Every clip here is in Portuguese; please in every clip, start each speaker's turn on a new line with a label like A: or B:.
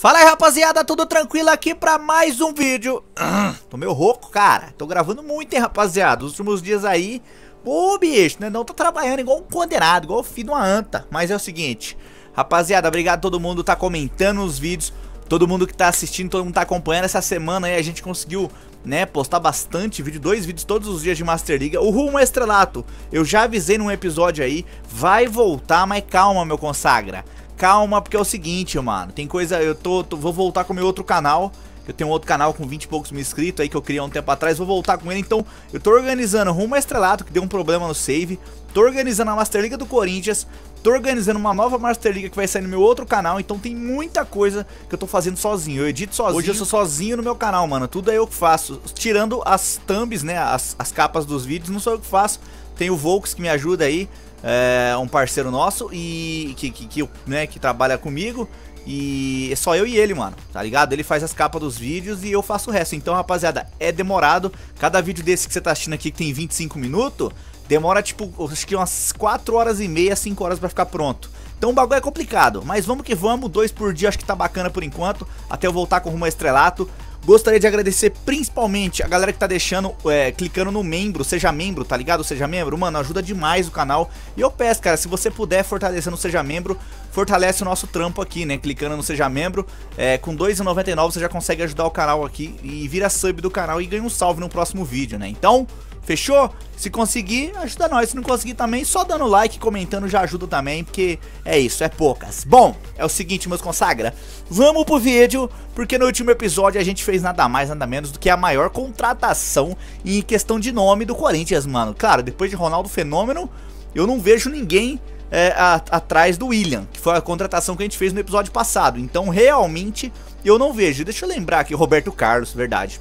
A: Fala aí rapaziada, tudo tranquilo aqui pra mais um vídeo ah, Tô meio rouco, cara Tô gravando muito, hein rapaziada Os últimos dias aí o bicho, né? Não tô trabalhando igual um condenado Igual o filho de uma anta Mas é o seguinte Rapaziada, obrigado a todo mundo tá comentando os vídeos Todo mundo que tá assistindo, todo mundo tá acompanhando Essa semana aí a gente conseguiu né, postar bastante vídeo, dois vídeos todos os dias de Master Liga. O rumo estrelato, eu já avisei num episódio aí, vai voltar, mas calma, meu consagra. Calma, porque é o seguinte, mano. Tem coisa. Eu tô, tô vou voltar com o meu outro canal. Eu tenho um outro canal com 20 e poucos mil inscritos aí que eu criei há um tempo atrás, vou voltar com ele. Então, eu tô organizando rumo a estrelato, que deu um problema no save. Tô organizando a Master Liga do Corinthians. Tô organizando uma nova Master Liga que vai sair no meu outro canal. Então tem muita coisa que eu tô fazendo sozinho. Eu edito sozinho. Hoje eu sou sozinho no meu canal, mano. Tudo é eu que faço. Tirando as thumbs, né? As, as capas dos vídeos, não sou eu que faço. Tem o Volks que me ajuda aí, é um parceiro nosso e que, que, que, né, que trabalha comigo. E é só eu e ele, mano, tá ligado? Ele faz as capas dos vídeos e eu faço o resto. Então, rapaziada, é demorado. Cada vídeo desse que você tá assistindo aqui, que tem 25 minutos, demora tipo, acho que umas 4 horas e meia, 5 horas para ficar pronto. Então o bagulho é complicado, mas vamos que vamos, dois por dia acho que tá bacana por enquanto, até eu voltar com rumo a estrelato. Gostaria de agradecer principalmente a galera que tá deixando, é, clicando no membro, seja membro, tá ligado? Seja membro, mano, ajuda demais o canal. E eu peço, cara, se você puder fortalecer no Seja Membro, fortalece o nosso trampo aqui, né? Clicando no Seja Membro, é, com R$2,99 você já consegue ajudar o canal aqui e vira sub do canal e ganha um salve no próximo vídeo, né? Então... Fechou? Se conseguir, ajuda nós. Se não conseguir também, só dando like e comentando já ajuda também, porque é isso, é poucas. Bom, é o seguinte, meus consagra. Vamos pro vídeo, porque no último episódio a gente fez nada mais, nada menos do que a maior contratação em questão de nome do Corinthians, mano. Claro, depois de Ronaldo Fenômeno, eu não vejo ninguém é, a, atrás do William, que foi a contratação que a gente fez no episódio passado. Então, realmente, eu não vejo. Deixa eu lembrar aqui, Roberto Carlos, verdade.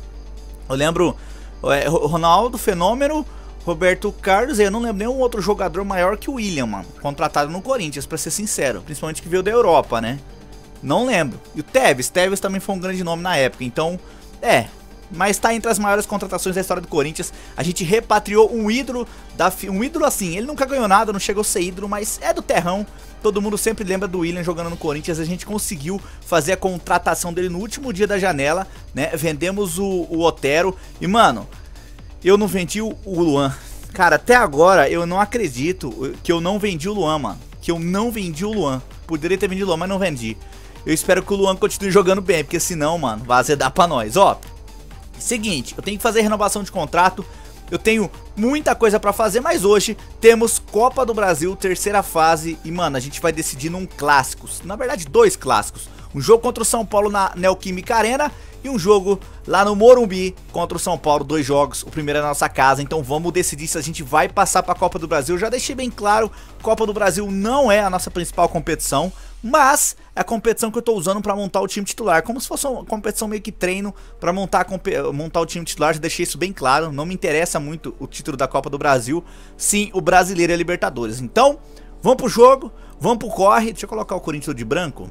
A: Eu lembro é, Ronaldo, fenômeno, Roberto Carlos, eu não lembro nenhum outro jogador maior que o William, mano, contratado no Corinthians, para ser sincero, principalmente que veio da Europa, né? Não lembro. E o Tevez, Tevez também foi um grande nome na época, então, é, mas está entre as maiores contratações da história do Corinthians. A gente repatriou um ídolo, da, um ídolo assim, ele nunca ganhou nada, não chegou a ser ídolo, mas é do terrão Todo mundo sempre lembra do William jogando no Corinthians. A gente conseguiu fazer a contratação dele no último dia da janela, né? Vendemos o, o Otero. E, mano, eu não vendi o, Luan. Cara, até agora eu não acredito que eu não vendi o Luan, mano. Que eu não vendi o Luan. Poderia ter vendido o Luan, mas não vendi. Eu espero que o Luan continue jogando bem, porque senão, mano, vai azedar pra nós. Ó, seguinte, eu tenho que fazer renovação de contrato eu tenho muita coisa para fazer, mas hoje temos Copa do Brasil, terceira fase. E, mano, a gente vai decidir num clássico. Na verdade, dois clássicos. Um jogo contra o São Paulo na Neoquímica Arena e um jogo lá no Morumbi contra o São Paulo, dois jogos, o primeiro é na nossa casa, então vamos decidir se a gente vai passar para a Copa do Brasil. Eu já deixei bem claro, Copa do Brasil não é a nossa principal competição, mas é a competição que eu estou usando para montar o time titular, como se fosse uma competição meio que treino para montar, montar o time titular, já deixei isso bem claro, não me interessa muito o título da Copa do Brasil, sim o Brasileiro e é a Libertadores. Então, vamos pro jogo, vamos pro corre, deixa eu colocar o Corinthians de branco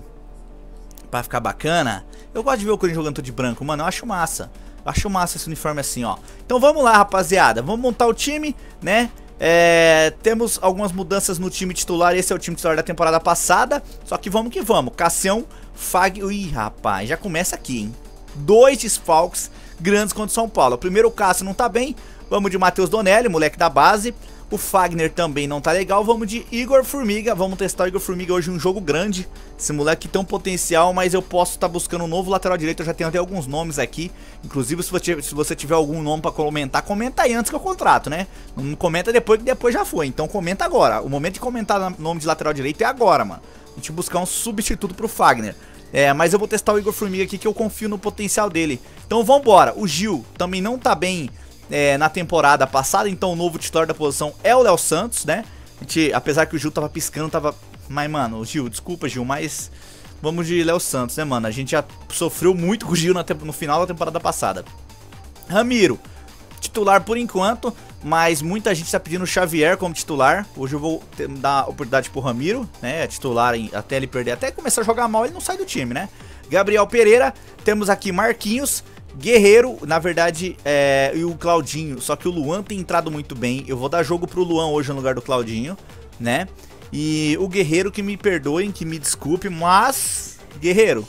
A: para ficar bacana. Eu gosto de ver o Corinthians jogando todo de branco, mano. Eu acho massa. Eu acho massa esse uniforme assim, ó. Então vamos lá, rapaziada. Vamos montar o time, né? É, temos algumas mudanças no time titular. Esse é o time titular da temporada passada. Só que vamos que vamos. Cassião, Fag... Ih, rapaz, já começa aqui, hein? Dois desfalques grandes contra o São Paulo. O primeiro, o Cássio não tá bem. Vamos de Matheus Donelli, moleque da base. O Fagner também não tá legal. Vamos de Igor Formiga. Vamos testar o Igor Formiga hoje um jogo grande. Esse moleque tem um potencial, mas eu posso estar tá buscando um novo lateral direito. Eu já tenho até alguns nomes aqui. Inclusive, se você, se você tiver algum nome pra comentar, comenta aí antes que eu contrato, né? Não comenta depois que depois já foi. Então comenta agora. O momento de comentar nome de lateral direito é agora, mano. A gente buscar um substituto pro Fagner. É, mas eu vou testar o Igor Formiga aqui que eu confio no potencial dele. Então vambora. O Gil também não tá bem é, na temporada passada. Então o novo titular da posição é o Léo Santos, né? Gente, apesar que o Gil tava piscando, tava. Mas, mano, Gil, desculpa, Gil, mas. Vamos de Léo Santos, né, mano? A gente já sofreu muito com o Gil te... no final da temporada passada. Ramiro, titular por enquanto, mas muita gente tá pedindo o Xavier como titular. Hoje eu vou ter, dar oportunidade pro Ramiro, né? Titular em, até ele perder, até começar a jogar mal, ele não sai do time, né? Gabriel Pereira, temos aqui Marquinhos, Guerreiro, na verdade, é, e o Claudinho. Só que o Luan tem entrado muito bem. Eu vou dar jogo pro Luan hoje no lugar do Claudinho, né? E o Guerreiro, que me perdoem, que me desculpe, mas... Guerreiro,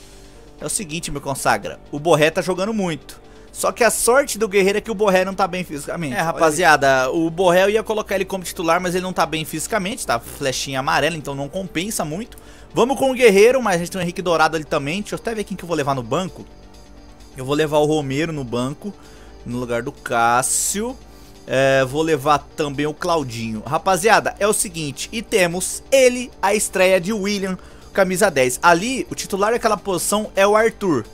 A: é o seguinte, meu consagra. O Borré tá jogando muito. Só que a sorte do Guerreiro é que o Borré não tá bem fisicamente. É, rapaziada, o Borré eu ia colocar ele como titular, mas ele não tá bem fisicamente, tá flechinha amarela, então não compensa muito. Vamos com o Guerreiro, mas a gente tem o Henrique Dourado ali também. Deixa eu até ver quem que eu vou levar no banco. Eu vou levar o Romero no banco, no lugar do Cássio. É, vou levar também o Claudinho. Rapaziada, é o seguinte, e temos ele, a estreia de William, camisa 10. Ali, o titular daquela posição é o Arthur.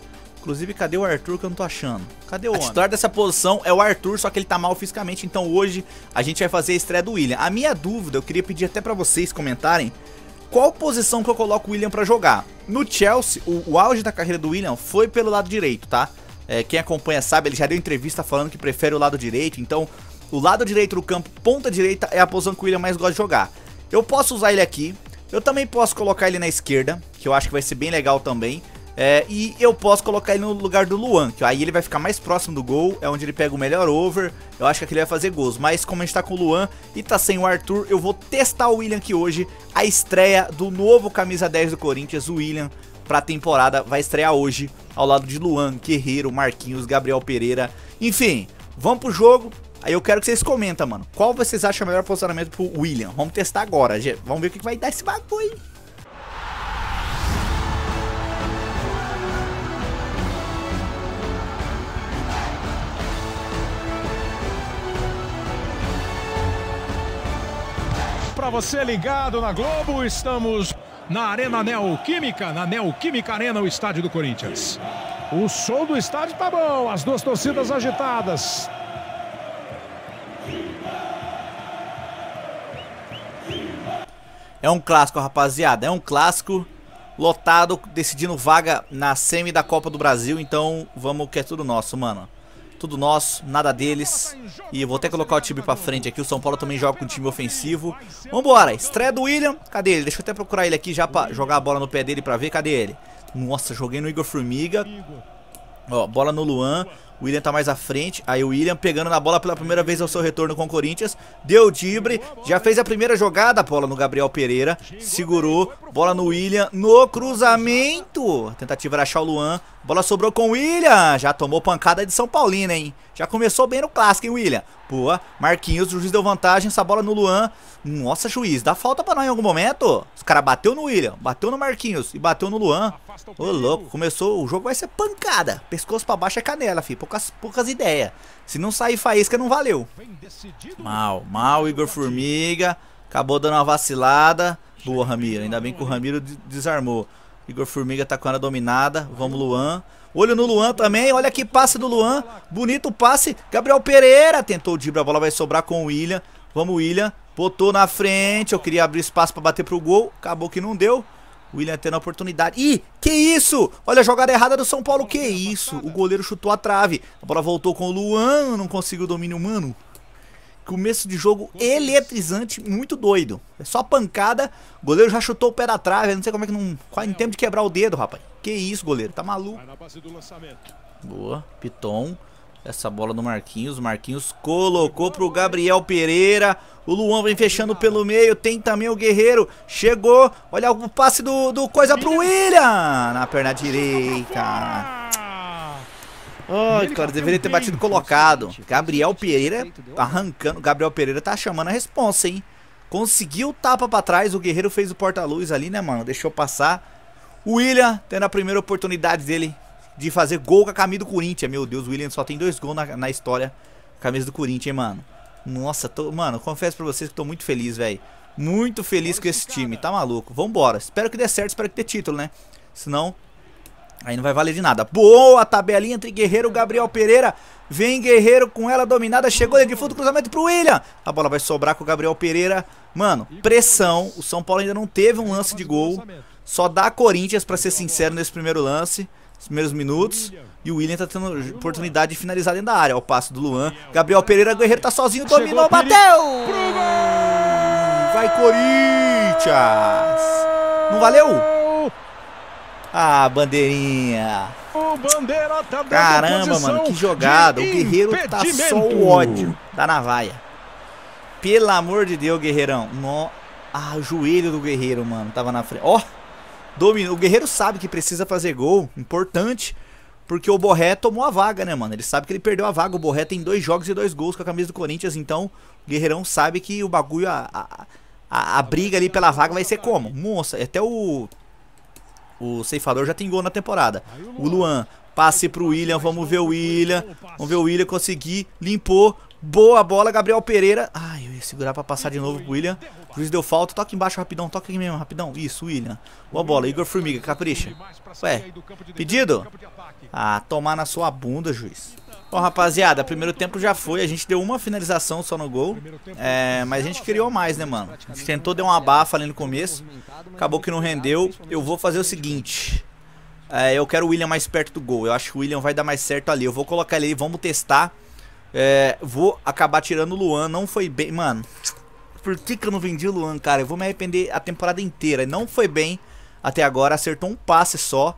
A: Inclusive, cadê o Arthur que eu não tô achando? Cadê o a titular dessa posição é o Arthur, só que ele tá mal fisicamente, então hoje a gente vai fazer a estreia do William. A minha dúvida, eu queria pedir até pra vocês comentarem, qual posição que eu coloco o William para jogar. No Chelsea, o, o, auge da carreira do William foi pelo lado direito, tá? É, quem acompanha sabe, ele já deu entrevista falando que prefere o lado direito, então o lado direito do campo, ponta direita, é a posição que o William mais gosta de jogar. Eu posso usar ele aqui, eu também posso colocar ele na esquerda, que eu acho que vai ser bem legal também. É, e eu posso colocar ele no lugar do Luan, que aí ele vai ficar mais próximo do gol, é onde ele pega o melhor over. Eu acho que ele vai fazer gols, mas como a gente tá com o Luan e tá sem o Arthur, eu vou testar o William aqui hoje. A estreia do novo camisa 10 do Corinthians, o William, pra temporada, vai estrear hoje, ao lado de Luan, Guerreiro, Marquinhos, Gabriel Pereira. Enfim, vamos pro jogo. Aí eu quero que vocês comentem, mano. Qual vocês acham o melhor posicionamento pro William? Vamos testar agora, gente. Vamos ver o que vai dar esse bagulho, para você ligado na Globo. Estamos na Arena Neoquímica, na Neoquímica Arena, o estádio do Corinthians. O som do estádio tá bom, as duas torcidas agitadas. É um clássico, rapaziada, é um clássico lotado, decidindo vaga na semi da Copa do Brasil, então vamos que é tudo nosso, mano tudo nosso, nada deles. E vou até colocar o time pra frente aqui. O São Paulo também joga com o time ofensivo. Vambora, estreia do William. Cadê ele? Deixa eu até procurar ele aqui já pra jogar a bola no pé dele pra ver. Cadê ele? Nossa, joguei no Igor Formiga. Ó, bola no Luan. O William tá mais à frente. Aí o William pegando na bola pela primeira vez ao seu retorno com o Corinthians. Deu o dibre. Já fez a primeira jogada. bola no Gabriel Pereira. Segurou. Bola no William. No cruzamento. tentativa era achar o Luan. Bola sobrou com o William. Já tomou pancada de São Paulino, hein? Já começou bem no clássico, hein, William? Boa. Marquinhos, o juiz deu vantagem, essa bola no Luan. Nossa, juiz, dá falta pra nós em algum momento? Os caras bateu no William, bateu no Marquinhos e bateu no Luan. Ô, louco, começou, o jogo vai ser pancada. Pescoço pra baixo é canela, fi. Poucas, poucas ideias. Se não sair faísca, não valeu. Mal, mal, Igor Formiga. Acabou dando uma vacilada. Boa, Ramiro. Ainda bem que o Ramiro desarmou. Igor Formiga tá com a dominada. Vamos, Luan. Olho no Luan também. Olha que passe do Luan. Bonito passe. Gabriel Pereira tentou o drible. A bola vai sobrar com o William. Vamos, William. Botou na frente. Eu queria abrir espaço para bater pro gol. Acabou que não deu. William tendo a oportunidade. Ih, que isso? Olha a jogada errada do São Paulo. Que isso? O goleiro chutou a trave. A bola voltou com o Luan. Não conseguiu o domínio humano. Começo de jogo eletrizante, muito doido. É só pancada. O goleiro já chutou o pé da trave. não sei como é que não. Quase em tempo de quebrar o dedo, rapaz. Que isso, goleiro. Tá maluco. Boa. Piton. Essa bola do Marquinhos. Marquinhos colocou pro Gabriel Pereira. O Luan vem fechando pelo meio. Tem também o Guerreiro. Chegou. Olha o passe do, do coisa pro William. Na perna direita. Ah! Ai, cara, deveria ter batido colocado. Gabriel Pereira arrancando. Gabriel Pereira tá chamando a responsa, hein? Conseguiu o tapa pra trás. O Guerreiro fez o porta-luz ali, né, mano? Deixou passar. O William tendo a primeira oportunidade dele de fazer gol com a camisa do Corinthians. Meu Deus, o William só tem dois gols na, na história com a camisa do Corinthians, hein, mano. Nossa, tô, mano, confesso pra vocês que tô muito feliz, velho. Muito feliz com esse time, tá maluco? Vambora. Espero que dê certo, espero que dê título, né? Senão, aí não vai valer de nada. Boa tabelinha entre Guerreiro e Gabriel Pereira. Vem Guerreiro com ela dominada, chegou de fundo, cruzamento pro William. A bola vai sobrar com o Gabriel Pereira. Mano, pressão. O São Paulo ainda não teve um lance de gol. Só dá a Corinthians, para ser sincero, nesse primeiro lance, nos primeiros minutos. E o William tá tendo oportunidade de finalizar dentro da área. Ao passo do Luan. Gabriel Pereira Guerreiro tá sozinho, dominou, bateu! Vai Corinthians! Não valeu? Ah, bandeirinha! Tá Caramba, mano, que jogada! O Guerreiro tá só o ódio da tá vaia. Pelo amor de Deus, Guerreirão. No... Ah, o joelho do Guerreiro, mano, tava na frente. Ó! Oh! Domina. O Guerreiro sabe que precisa fazer gol, importante, porque o Borré tomou a vaga, né, mano? Ele sabe que ele perdeu a vaga. O Borré tem dois jogos e dois gols com a camisa do Corinthians, então o Guerreirão sabe que o bagulho, a, a, a, a briga ali pela vaga vai ser como? Monça, até o. O ceifador já tem gol na temporada. O Luan, passe pro William, vamos ver o William. Vamos ver o William conseguir, limpou. Boa bola, Gabriel Pereira. Ai, eu ia segurar pra passar de novo pro William. Juiz deu falta. Toca embaixo rapidão, toca aqui mesmo, rapidão. Isso, William. Boa bola, Igor Formiga, capricha. Ué, pedido? Ah, tomar na sua bunda, juiz. Bom, rapaziada, primeiro tempo já foi. A gente deu uma finalização só no gol. É, mas a gente criou mais, né, mano? A gente tentou dar uma bafa ali no começo. Acabou que não rendeu. Eu vou fazer o seguinte. É, eu quero o William mais perto do gol. Eu acho que o William vai dar mais certo ali. Eu vou colocar ele aí, vamos testar. É, vou acabar tirando o Luan, não foi bem. Mano, por que, que eu não vendi o Luan, cara? Eu vou me arrepender a temporada inteira. Não foi bem até agora, acertou um passe só.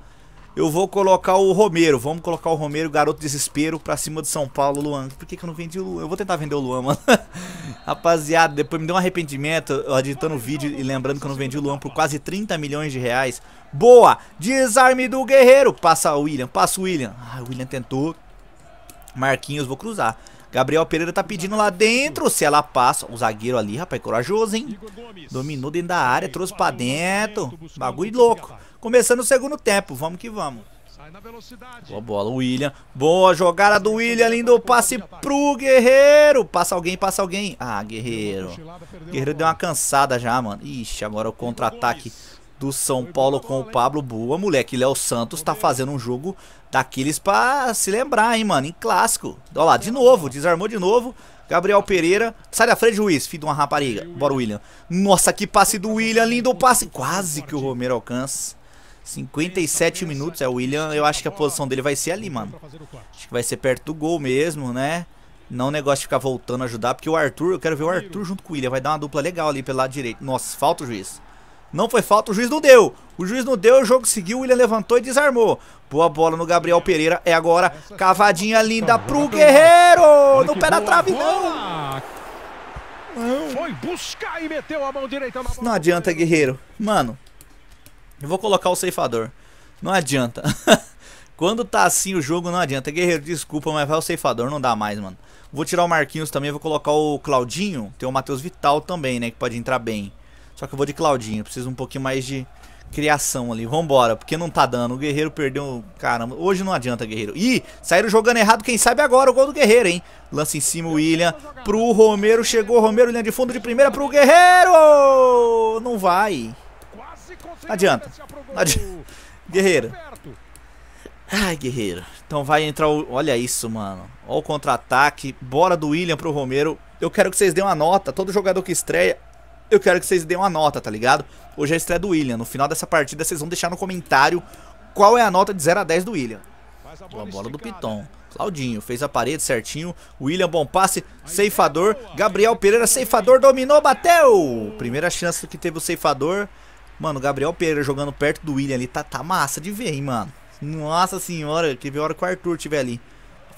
A: Eu vou colocar o Romero. Vamos colocar o Romero, garoto desespero, pra cima de São Paulo, Luan. Por que, que eu não vendi o Luan? Eu vou tentar vender o Luan, mano. Rapaziada, depois me deu um arrependimento eu editando o vídeo e lembrando que eu não vendi o Luan por quase 30 milhões de reais. Boa! Desarme do guerreiro! Passa o William, passa o William. Ah, o William tentou, Marquinhos, vou cruzar. Gabriel Pereira tá pedindo lá dentro. Se ela passa. O zagueiro ali, rapaz, corajoso, hein? Dominou dentro da área, trouxe pra dentro. Bagulho louco. Começando o segundo tempo. Vamos que vamos. Boa bola, William. Boa jogada do William. Lindo passe pro Guerreiro. Passa alguém, passa alguém. Ah, Guerreiro. Guerreiro deu uma cansada já, mano. Ixi, agora o contra-ataque do São Paulo com o Pablo Boa. Moleque, Léo Santos tá fazendo um jogo daqueles pra se lembrar, hein, mano? Em clássico. Olha lá, de novo, desarmou de novo. Gabriel Pereira. Sai da frente, juiz, filho de uma rapariga. Bora, William. Nossa, que passe do William, lindo passe. Quase que o Romero alcança. 57 minutos, é o William. Eu acho que a posição dele vai ser ali, mano. Acho que vai ser perto do gol mesmo, né? Não negócio de ficar voltando a ajudar, porque o Arthur, eu quero ver o Arthur junto com o William. Vai dar uma dupla legal ali pelo lado direito. Nossa, falta o juiz. Não foi falta, o juiz não deu. O juiz não deu, o jogo seguiu, o William levantou e desarmou. Boa bola no Gabriel Pereira. É agora, cavadinha linda tá pro tá Guerreiro. No pé da trave, não. não. Foi buscar e meteu a mão direita Não adianta, Guerreiro. Mano, eu vou colocar o ceifador. Não adianta. Quando tá assim o jogo, não adianta. Guerreiro, desculpa, mas vai o ceifador, não dá mais, mano. Vou tirar o Marquinhos também, vou colocar o Claudinho. Tem o Matheus Vital também, né, que pode entrar bem. Só que eu vou de Claudinho, preciso um pouquinho mais de criação ali. Vambora, porque não tá dando. O Guerreiro perdeu. Caramba, hoje não adianta, Guerreiro. Ih, saíram jogando errado, quem sabe agora o gol do Guerreiro, hein? Lança em cima o William. Pro Romero, chegou o Romero, linha de fundo de primeira pro Guerreiro! Não vai. Não adianta. Não adianta. Guerreiro. Ai, Guerreiro. Então vai entrar o... Olha isso, mano. Olha o contra-ataque. Bora do William pro Romero. Eu quero que vocês deem uma nota. Todo jogador que estreia eu quero que vocês deem uma nota, tá ligado? Hoje é a estreia do William. No final dessa partida, vocês vão deixar no comentário qual é a nota de 0 a 10 do William. Boa bola do Piton. Claudinho fez a parede certinho. William, bom passe. Ceifador. Gabriel Pereira, ceifador, dominou, bateu! Primeira chance que teve o ceifador. Mano, Gabriel Pereira jogando perto do William ali. Tá, tá massa de ver, hein, mano. Nossa senhora, que hora que o Arthur tiver ali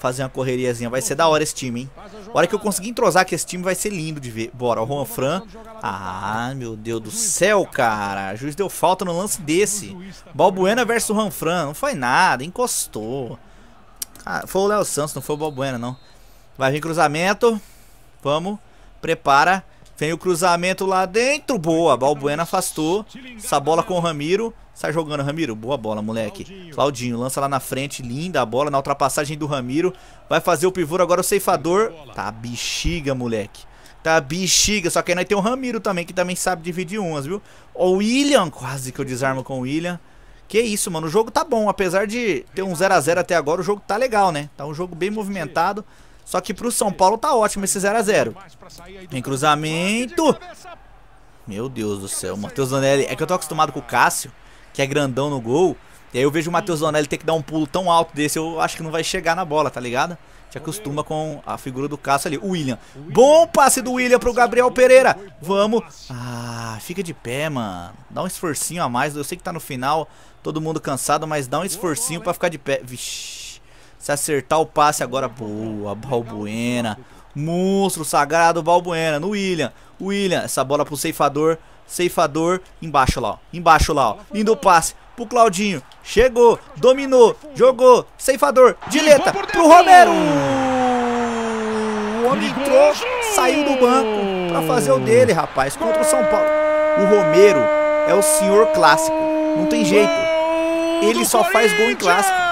A: fazer uma correriazinha. Vai ser da hora esse time, hein? A hora que eu conseguir entrosar com esse time vai ser lindo de ver. Bora, o Juan Fran. Ah, meu Deus do céu, cara. O juiz deu falta no lance desse. Balbuena versus Juan Fran. Não foi nada, encostou. Ah, foi o Léo Santos, não foi o Balbuena, não. Vai vir cruzamento. Vamos. Prepara. Tem o cruzamento lá dentro. Boa. Balbuena afastou. Essa bola com o Ramiro. Sai jogando, Ramiro. Boa bola, moleque. Claudinho lança lá na frente. Linda a bola na ultrapassagem do Ramiro. Vai fazer o pivô agora o ceifador. Tá bexiga, moleque. Tá bexiga. Só que aí nós tem o Ramiro também, que também sabe dividir umas, viu? O William. Quase que eu desarmo com o William. Que isso, mano. O jogo tá bom. Apesar de ter um 0x0 até agora, o jogo tá legal, né? Tá um jogo bem movimentado. Só que pro São Paulo tá ótimo esse 0x0. Em cruzamento. Meu Deus do céu, Matheus Zanelli. É que eu tô acostumado com o Cássio, que é grandão no gol. E aí eu vejo o Matheus Zanelli ter que dar um pulo tão alto desse, eu acho que não vai chegar na bola, tá ligado? Te acostuma com a figura do Cássio ali. O William. Bom passe do William pro Gabriel Pereira. Vamos. Ah, fica de pé, mano. Dá um esforcinho a mais. Eu sei que tá no final, todo mundo cansado, mas dá um esforcinho pra ficar de pé. Vixi. Se acertar o passe agora, boa, Balbuena. Monstro sagrado, Balbuena, no William. William, essa bola pro ceifador. Ceifador, embaixo lá, ó. Embaixo lá, ó. o passe pro Claudinho. Chegou, dominou, jogou. Ceifador, dileta pro Romero. O homem entrou, saiu do banco pra fazer o dele, rapaz. Contra o São Paulo. O Romero é o senhor clássico. Não tem jeito. Ele só faz gol em clássico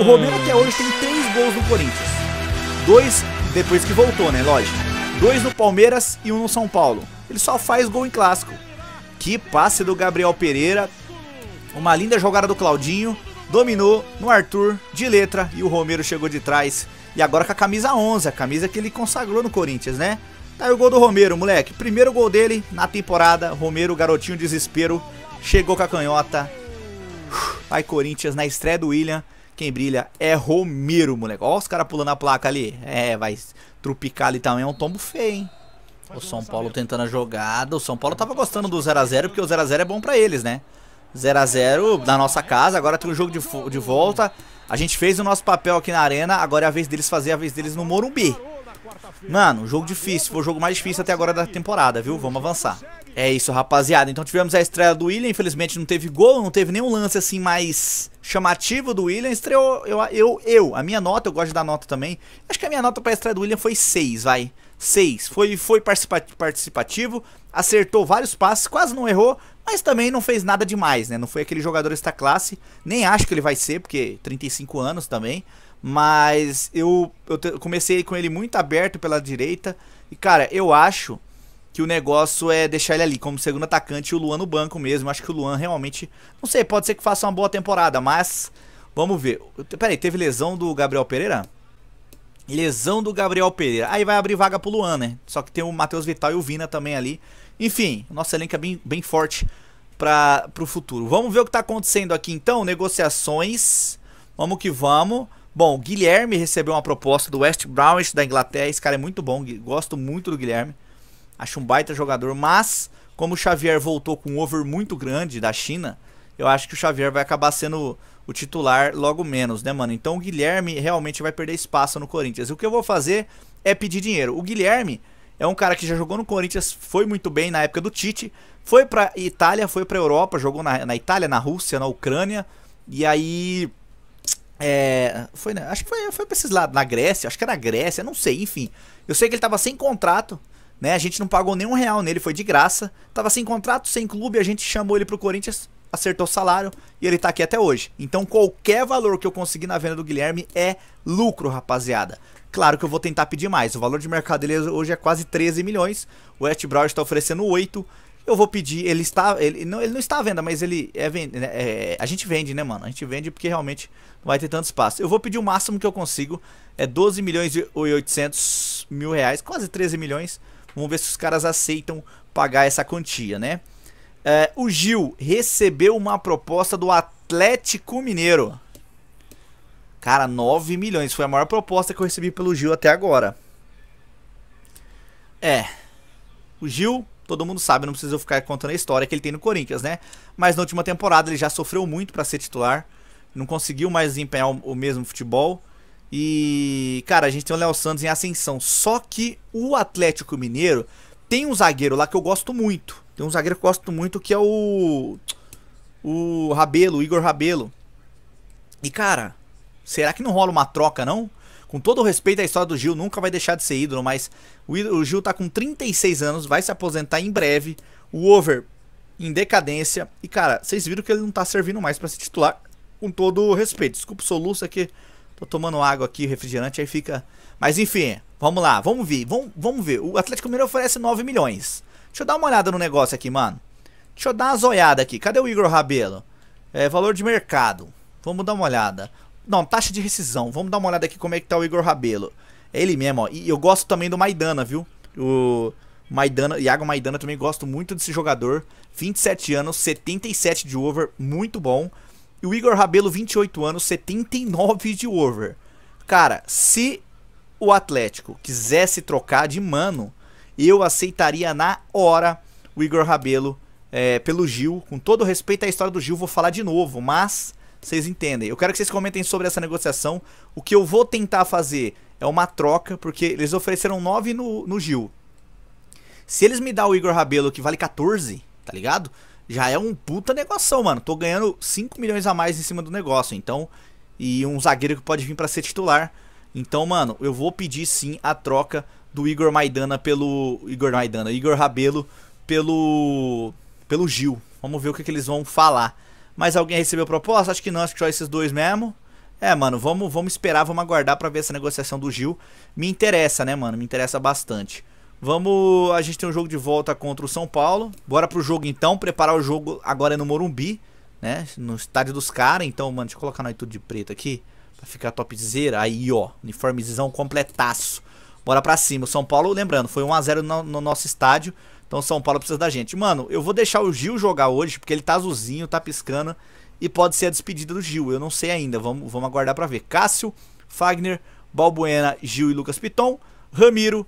A: o Romero até hoje tem três gols no Corinthians. Dois depois que voltou, né? Lógico. Dois no Palmeiras e um no São Paulo. Ele só faz gol em clássico. Que passe do Gabriel Pereira. Uma linda jogada do Claudinho. Dominou no Arthur de letra e o Romero chegou de trás. E agora com a camisa 11, a camisa que ele consagrou no Corinthians, né? Tá aí o gol do Romero, moleque. Primeiro gol dele na temporada. Romero, garotinho desespero, chegou com a canhota, Vai Corinthians na estreia do William. Quem brilha é Romiro, moleque. Olha os caras pulando a placa ali. É, vai trupicar ali também. É um tombo feio, hein? O São Paulo tentando a jogada. O São Paulo tava gostando do 0x0, porque o 0x0 é bom para eles, né? 0x0 na nossa casa, agora tem um jogo de, de volta. A gente fez o nosso papel aqui na arena, agora é a vez deles fazer a vez deles no Morumbi. Mano, jogo difícil, foi o jogo mais difícil até agora da temporada, viu? Vamos avançar. É isso, rapaziada. Então tivemos a estreia do William, infelizmente não teve gol, não teve nenhum lance assim mais chamativo do William. Estreou eu, eu, eu. A minha nota, eu gosto da nota também. Acho que a minha nota pra estreia do William foi 6, vai. 6. Foi, foi participativo, acertou vários passes, quase não errou, mas também não fez nada demais, né? Não foi aquele jogador esta classe, nem acho que ele vai ser, porque 35 anos também. Mas eu, eu comecei com ele muito aberto pela direita. E, cara, eu acho que o negócio é deixar ele ali como segundo atacante e o Luan no banco mesmo. Acho que o Luan realmente, não sei, pode ser que faça uma boa temporada, mas vamos ver. Peraí, teve lesão do Gabriel Pereira? Lesão do Gabriel Pereira. Aí vai abrir vaga pro Luan, né? Só que tem o Matheus Vital e o Vina também ali. Enfim, nosso elenco é bem, bem forte para pro futuro. Vamos ver o que tá acontecendo aqui então, negociações. Vamos que vamos. Bom, Guilherme recebeu uma proposta do West Bromwich da Inglaterra. Esse cara é muito bom, gosto muito do Guilherme. Acho um baita jogador, mas como o Xavier voltou com um over muito grande da China, eu acho que o Xavier vai acabar sendo o titular logo menos, né, mano? Então o Guilherme realmente vai perder espaço no Corinthians. O que eu vou fazer é pedir dinheiro. O Guilherme é um cara que já jogou no Corinthians, foi muito bem na época do Tite, foi pra Itália, foi pra Europa, jogou na, na Itália, na Rússia, na Ucrânia, e aí. É, foi, né? Acho que foi, foi pra esses lados, na Grécia, acho que era na Grécia, não sei, enfim. Eu sei que ele tava sem contrato, né? A gente não pagou nenhum real nele, foi de graça. Tava sem contrato, sem clube, a gente chamou ele pro Corinthians, acertou o salário e ele tá aqui até hoje. Então qualquer valor que eu conseguir na venda do Guilherme é lucro, rapaziada. Claro que eu vou tentar pedir mais. O valor de mercado dele hoje é quase 13 milhões. O West Brown está oferecendo 8. Eu vou pedir, ele está, ele não, ele não está à venda, mas ele é, né, é, a gente vende, né, mano? A gente vende porque realmente não vai ter tanto espaço. Eu vou pedir o máximo que eu consigo, é 12 milhões e 800 mil reais, quase 13 milhões. Vamos ver se os caras aceitam pagar essa quantia, né? É, o Gil recebeu uma proposta do Atlético Mineiro. Cara, 9 milhões. Foi a maior proposta que eu recebi pelo Gil até agora. É. O Gil, todo mundo sabe, não precisa eu ficar contando a história que ele tem no Corinthians, né? Mas na última temporada ele já sofreu muito para ser titular. Não conseguiu mais desempenhar o mesmo futebol. E, cara, a gente tem o Léo Santos em ascensão. Só que o Atlético Mineiro tem um zagueiro lá que eu gosto muito. Tem um zagueiro que eu gosto muito que é o. O Rabelo, o Igor Rabelo. E, cara, será que não rola uma troca, não? Com todo o respeito à história do Gil, nunca vai deixar de ser ídolo, mas o Gil tá com 36 anos, vai se aposentar em breve. O over em decadência. E, cara, vocês viram que ele não tá servindo mais para se titular, com todo o respeito. Desculpa o soluço aqui. É Tô tomando água aqui, refrigerante, aí fica. Mas enfim, vamos lá, vamos ver, vamos, vamos ver. O Atlético Mineiro oferece 9 milhões. Deixa eu dar uma olhada no negócio aqui, mano. Deixa eu dar uma zoiada aqui. Cadê o Igor Rabelo? É, valor de mercado. Vamos dar uma olhada. Não, taxa de rescisão. Vamos dar uma olhada aqui como é que tá o Igor Rabelo. É ele mesmo, ó. E eu gosto também do Maidana, viu? O Maidana, Iago Maidana também gosto muito desse jogador. 27 anos, 77 de over, muito bom. E o Igor Rabelo, 28 anos, 79 de over. Cara, se o Atlético quisesse trocar de mano, eu aceitaria na hora o Igor Rabelo é, pelo Gil. Com todo respeito à história do Gil, vou falar de novo, mas vocês entendem. Eu quero que vocês comentem sobre essa negociação. O que eu vou tentar fazer é uma troca, porque eles ofereceram 9 no, no Gil. Se eles me dão o Igor Rabelo, que vale 14, tá ligado? já é um puta negócio, mano. Tô ganhando 5 milhões a mais em cima do negócio, então. E um zagueiro que pode vir para ser titular. Então, mano, eu vou pedir sim a troca do Igor Maidana pelo. Igor Maidana, Igor Rabelo pelo. pelo Gil. Vamos ver o que, que eles vão falar. Mas alguém recebeu proposta? Acho que não, acho que só esses dois mesmo. É, mano, vamos, vamos esperar, vamos aguardar para ver essa negociação do Gil. Me interessa, né, mano? Me interessa bastante. Vamos, a gente tem um jogo de volta contra o São Paulo. Bora pro jogo então, preparar o jogo agora é no Morumbi, né? No estádio dos caras. Então, mano, deixa eu colocar nós tudo de preto aqui pra ficar topzera. Aí, ó, uniformezão completaço. Bora pra cima. O São Paulo, lembrando, foi 1 a 0 no, no nosso estádio. Então, São Paulo precisa da gente. Mano, eu vou deixar o Gil jogar hoje porque ele tá azulzinho, tá piscando e pode ser a despedida do Gil. Eu não sei ainda. Vamos, vamos aguardar para ver. Cássio, Fagner, Balbuena, Gil e Lucas Piton. Ramiro,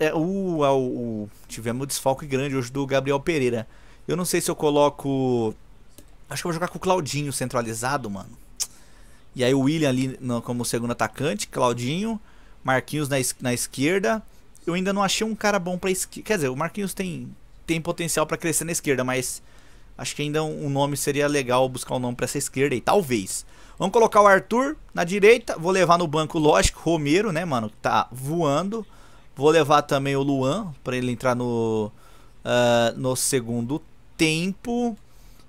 A: é, o, o, o, tivemos um desfalque grande hoje do Gabriel Pereira. Eu não sei se eu coloco. Acho que eu vou jogar com o Claudinho centralizado, mano. E aí o William ali no, como segundo atacante, Claudinho, Marquinhos na, es, na esquerda. Eu ainda não achei um cara bom pra esquerda. Quer dizer, o Marquinhos tem, tem potencial para crescer na esquerda, mas acho que ainda um, um nome seria legal buscar um nome para essa esquerda e talvez. Vamos colocar o Arthur na direita. Vou levar no banco, lógico, Romero, né, mano? Tá voando. Vou levar também o Luan para ele entrar no, uh, no segundo tempo.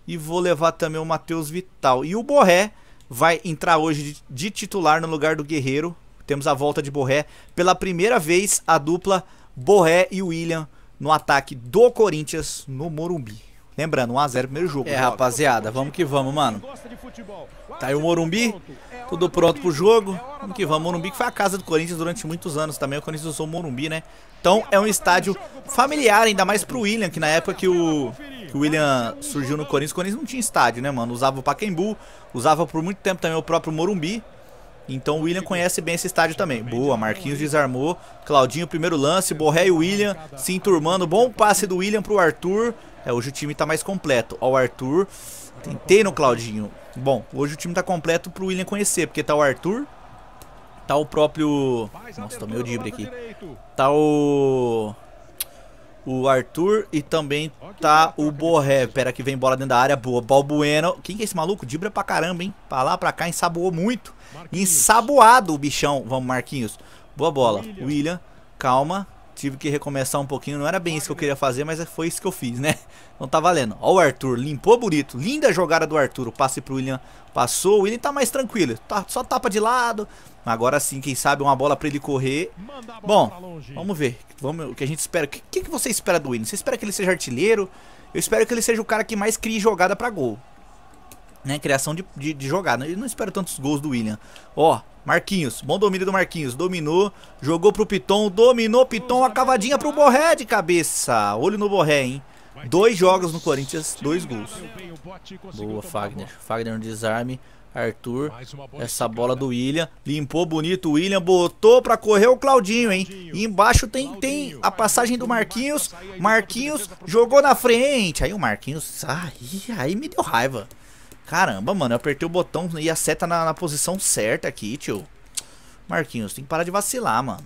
A: E vou levar também o Matheus Vital. E o Borré vai entrar hoje de, de titular no lugar do Guerreiro. Temos a volta de Borré. Pela primeira vez, a dupla Borré e William no ataque do Corinthians no Morumbi. Lembrando, 1x0 primeiro jogo. É, joga. rapaziada, vamos que vamos, mano. Tá aí o Morumbi, tudo pronto pro jogo. Vamos que vamos. Morumbi que foi a casa do Corinthians durante muitos anos também. O Corinthians usou o Morumbi, né? Então é um estádio familiar, ainda mais pro William, que na época que o, que o William surgiu no Corinthians, o Corinthians não tinha estádio, né, mano? Usava o Pacaembu, usava por muito tempo também o próprio Morumbi. Então o William conhece bem esse estádio também. Boa, Marquinhos desarmou. Claudinho, primeiro lance. Borré e William se enturmando. Bom passe do William pro Arthur. É, hoje o time tá mais completo. Ó o Arthur. Tentei no Claudinho. Bom, hoje o time tá completo pro William conhecer, porque tá o Arthur, tá o próprio... Nossa, tomei o dibre aqui. Tá o... O Arthur e também tá o Borré. Pera que vem bola dentro da área, boa. Balbueno. Quem que é esse maluco? Dibra pra caramba, hein? Pra lá, pra cá, ensaboou muito. Ensaboado o bichão. Vamos, Marquinhos. Boa bola. William, calma tive que recomeçar um pouquinho. Não era bem isso que eu queria fazer, mas foi isso que eu fiz, né? Então tá valendo. Ó o Arthur, limpou bonito. Linda jogada do Arthur. O passe pro William passou. O William tá mais tranquilo. Tá, só tapa de lado. Agora sim, quem sabe uma bola para ele correr. Bom, vamos ver. Vamos, o que a gente espera. O que, que, você espera do William? Você espera que ele seja artilheiro? Eu espero que ele seja o cara que mais crie jogada para gol né, criação de, de, de jogada. Ele não espera tantos gols do William. Ó, Marquinhos, bom domínio do Marquinhos, dominou, jogou pro Piton, dominou Piton, a cavadinha pro Borré de cabeça. Olho no Borré, hein? Dois jogos no Corinthians, dois gols. Boa, Fagner. Fagner no desarme. Arthur, essa bola do William, limpou bonito o William, botou pra correr o Claudinho, hein? E embaixo tem, tem a passagem do Marquinhos, Marquinhos jogou na frente, aí o Marquinhos, aí, aí me deu raiva. Caramba, mano, eu apertei o botão e a seta na, na posição certa aqui, tio. Marquinhos, tem que parar de vacilar, mano.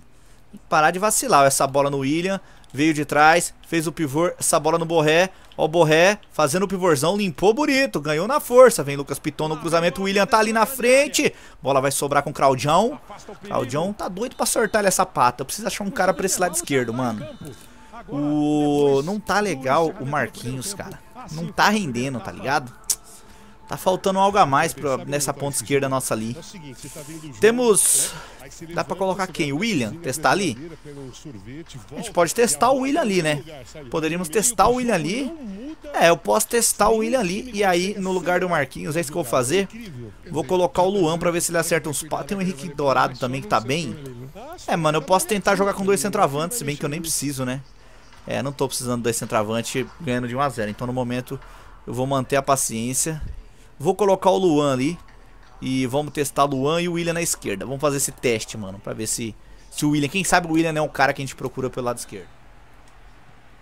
A: Tem que parar de vacilar. Essa bola no William, veio de trás, fez o pivô, essa bola no Borré. Ó o Borré fazendo o pivôzão, limpou bonito, ganhou na força. Vem Lucas Piton no cruzamento, o William tá ali na frente. Bola vai sobrar com o Claudião. Claudião tá doido pra sortar essa pata. Preciso achar um cara pra esse lado esquerdo, mano. O... Não tá legal o Marquinhos, cara. Não tá rendendo, tá ligado? Tá faltando algo a mais pra, nessa então ponta esquerda nossa ali. É tá Temos... Né? Dá pra colocar quem? William? Testar ali? A gente pode testar o William ali, né? Poderíamos testar o William ali. É, eu posso testar o William ali. E aí, no lugar do Marquinhos, é isso que eu vou fazer. Vou colocar o Luan pra ver se ele acerta uns... Tem o Henrique Dourado também que tá bem. Tá, é, mano, eu posso tentar é jogar com dois centroavantes, se bem que eu nem preciso, né? É, não tô precisando dois centroavantes ganhando de 1x0. Então, no momento, eu vou manter a paciência. Vou colocar o Luan ali. E vamos testar o Luan e o William na esquerda. Vamos fazer esse teste, mano. Pra ver se, se o William... Quem sabe o William é um cara que a gente procura pelo lado esquerdo.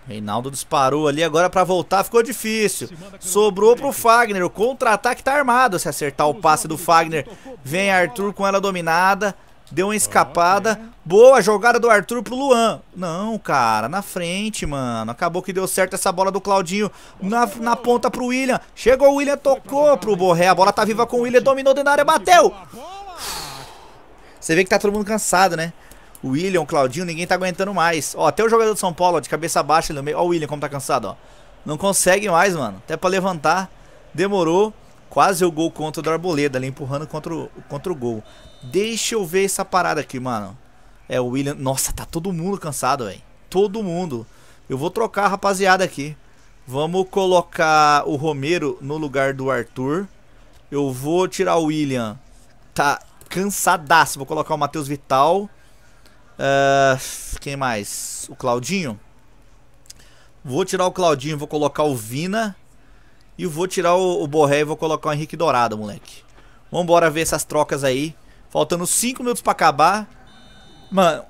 A: Reinaldo disparou ali, agora pra voltar ficou difícil. Sobrou pro Fagner, o contra-ataque tá armado. Se acertar o passe do Fagner, vem Arthur com ela dominada. Deu uma escapada. Boa jogada do Arthur pro Luan. Não, cara, na frente, mano. Acabou que deu certo essa bola do Claudinho na, na ponta pro William. Chegou o William, tocou pro Borré. A bola tá viva com o William, dominou dentro da área, bateu. Você vê que tá todo mundo cansado, né? O William, o Claudinho, ninguém tá aguentando mais. Ó, até o jogador do São Paulo, ó, de cabeça baixa no meio. Ó o William como tá cansado, ó. Não consegue mais, mano. Até pra levantar, demorou. Quase o gol contra o do Arboleda, ali empurrando contra o, contra o gol. Deixa eu ver essa parada aqui, mano. É o William. Nossa, tá todo mundo cansado, velho. Todo mundo. Eu vou trocar a rapaziada aqui. Vamos colocar o Romero no lugar do Arthur. Eu vou tirar o William. Tá cansadaço. Vou colocar o Matheus Vital. Uh, quem mais? O Claudinho. Vou tirar o Claudinho, vou colocar o Vina. E vou tirar o, o Borré e vou colocar o Henrique Dourado, moleque. Vambora ver essas trocas aí. Faltando 5 minutos para acabar. Mano,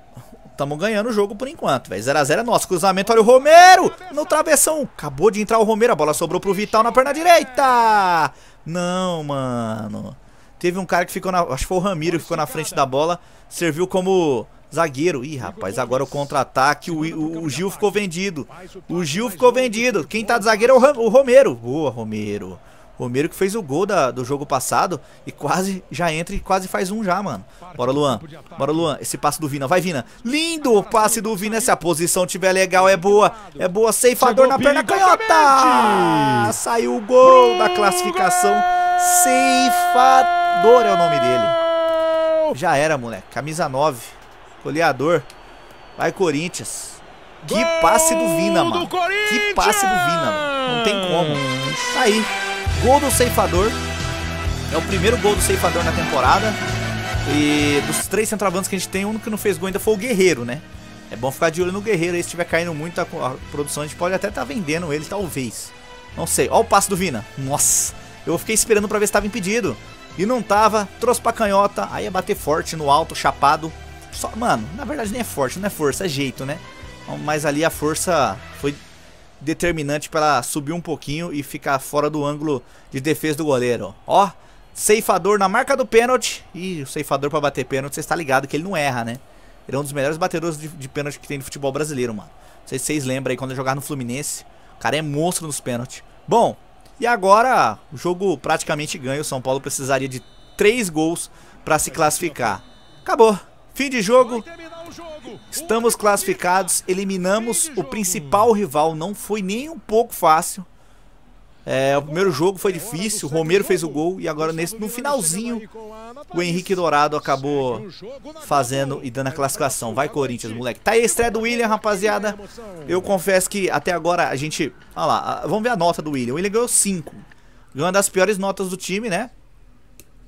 A: Tamo ganhando o jogo por enquanto, velho. 0x0 é nosso. Cruzamento, olha o Romero no travessão. Acabou de entrar o Romero. A bola sobrou pro Vital na perna direita. Não, mano. Teve um cara que ficou na... Acho que foi o Ramiro que ficou na frente da bola. Serviu como zagueiro. Ih, rapaz, agora o contra-ataque. O, o, o, Gil ficou vendido. O Gil ficou vendido. Quem tá de zagueiro é o, Ram, o Romero. Boa, Romero. Romero que fez o gol da, do jogo passado e quase já entra e quase faz um já, mano. Bora, Luan. Bora, Luan. Esse passe do Vina. Vai, Vina. Lindo o passe do Vina. Se a posição tiver legal, é boa. É boa. Ceifador na perna canhota. Saiu o gol da classificação. Ceifador é o nome dele. Já era, moleque. Camisa 9. Goleador. Vai, Corinthians. Que passe do Vina, mano. Que passe do Vina, mano. Não tem como. Tá aí. Gol do ceifador. É o primeiro gol do ceifador na temporada. E dos três centroavantes que a gente tem, o único que não fez gol ainda foi o Guerreiro, né? É bom ficar de olho no Guerreiro aí. Se estiver caindo muito a, produção, a gente pode até estar tá vendendo ele, talvez. Não sei. ó o passe do Vina. Nossa. Eu fiquei esperando para ver se estava impedido. E não tava. Trouxe pra canhota. Aí ia bater forte no alto, chapado. Só, mano, na verdade nem é forte, não é força, é jeito, né? Mas ali a força foi determinante para subir um pouquinho e ficar fora do ângulo de defesa do goleiro. Ó, ceifador na marca do pênalti. E o ceifador para bater pênalti, você está ligado que ele não erra, né? Ele é um dos melhores batedores de, de pênalti que tem no futebol brasileiro, mano. Não sei se vocês lembram aí quando eu jogava no Fluminense. O cara é monstro nos pênaltis. Bom, e agora o jogo praticamente ganha. O São Paulo precisaria de 3 gols para se classificar. Acabou. Fim de jogo. Estamos classificados, eliminamos o principal rival, não foi nem um pouco fácil. É, o primeiro jogo foi difícil, o Romero fez o gol e agora nesse, no finalzinho o Henrique Dourado acabou fazendo e dando a classificação. Vai Corinthians, moleque. Tá aí a estreia do William, rapaziada. Eu confesso que até agora a gente... Olha lá, vamos ver a nota do William. O William ganhou 5. Ganhou uma das piores notas do time, né?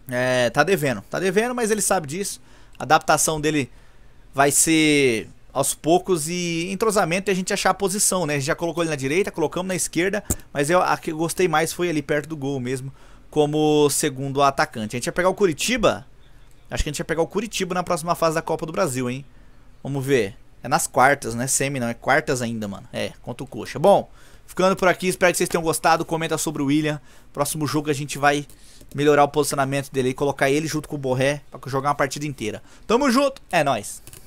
A: É, tá devendo, tá devendo, mas ele sabe disso. A adaptação dele vai ser aos poucos e entrosamento e a gente achar a posição, né? A gente já colocou ele na direita, colocamos na esquerda, mas eu, a que eu gostei mais foi ali perto do gol mesmo, como segundo atacante. A gente ia pegar o Curitiba, acho que a gente ia pegar o Curitiba na próxima fase da Copa do Brasil, hein? Vamos ver. É nas quartas, né? Semi não, é quartas ainda, mano. É, contra o Coxa. Bom, ficando por aqui, espero que vocês tenham gostado. Comenta sobre o William. Próximo jogo a gente vai melhorar o posicionamento dele e colocar ele junto com o Borré pra jogar uma partida inteira. Tamo junto, é nóis.